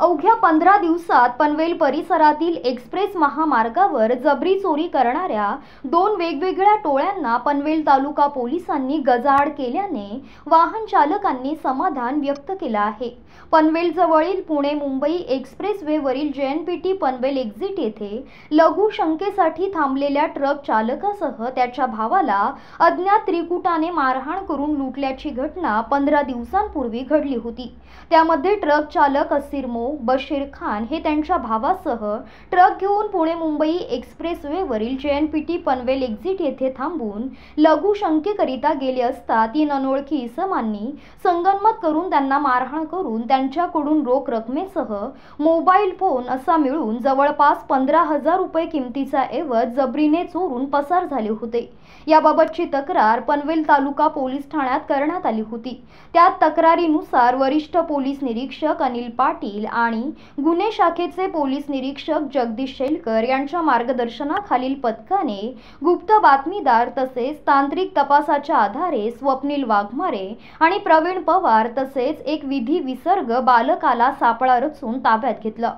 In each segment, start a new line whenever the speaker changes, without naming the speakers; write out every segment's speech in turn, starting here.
अवघ्या पंधरा दिवसात पनवेल परिसरातील एक्सप्रेस महामार्गावर जबरी चोरी करणाऱ्या दोन वेगवेगळ्या टोळ्यांना पनवेल तालुका पोलिसांनी गजाआड केल्याने वाहन चालकांनी समाधान व्यक्त केलं आहे पनवेलजवळील पुणे मुंबई एक्सप्रेस वेवरील जेएनपीटी पनवेल एक्झिट येथे लघु शंकेसाठी थांबलेल्या ट्रक चालकासह त्याच्या भावाला अज्ञात त्रिकुटाने मारहाण करून लुटल्याची घटना पंधरा दिवसांपूर्वी घडली होती त्यामध्ये ट्रक चालक असिरमो बशीर खान हे त्यांच्या भावासह ट्रक घेऊन पुणे मुंबई एक्सप्रेसवेवरील J N P T Panvel exit येथे थांबून लघु शंकेकरिता गेले असता तीन अनोळखी इसमांनी संगनमत करून त्यांना मारहाण करून त्यांच्याकडून रोख रकमेसह मोबाईल फोन असा मिळून जवळपास पंधरा हजार रुपये किमतीचा ऐवज जबरीने चोरून पसार झाले होते याबाबतची तक्रार पनवेल तालुका पोलीस ठाण्यात करण्यात आली होती त्या तक्रारीनुसार वरिष्ठ पोलीस निरीक्षक अनिल पाटील आणि गुन्हे शाखेचे पोलीस निरीक्षक जगदीश शेलकर यांच्या मार्गदर्शनाखालील पथकाने गुप्त बातमीदार तसेच तांत्रिक तपासाच्या आधारे स्वप्नील वाघमारे आणि प्रवीण पवार तसेच एक विधी विसर्ग बालकाला सापळा रचून ताब्यात घेतलं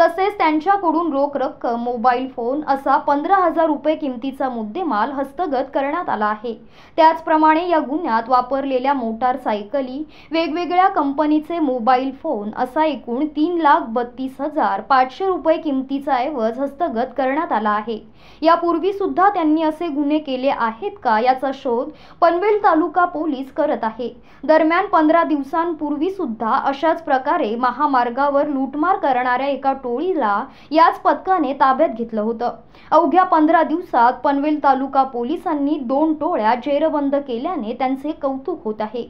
तसेच त्यांच्याकडून रोख रक्कम मोबाईल फोन असा पंधरा हजार रुपये किमतीचा मुद्देमाल हस्तगत करण्यात आला आहे त्याचप्रमाणे या गुन्ह्यात वापरलेल्या मोटार सायकली वेगवेगळ्या कंपनीचे मोबाईल फोन असा एकूण तीन तीन लाख बत्तीस हजार पाचशे रुपये किमतीचा ऐवज हस्तगत करण्यात आला आहे यापूर्वी सुद्धा त्यांनी असे गुन्हे केले आहेत का याचा शोध पनवेल तालुका पोलीस करत आहे दरम्यान पंधरा दिवसांपूर्वी सुद्धा अशाच प्रकारे महामार्गावर लूटमार करणाऱ्या एका टोळीला याच पथकाने ताब्यात घेतलं होतं अवघ्या पंधरा दिवसात पनवेल तालुका पोलिसांनी दोन टोळ्या जेरबंद केल्याने त्यांचे कौतुक होत आहे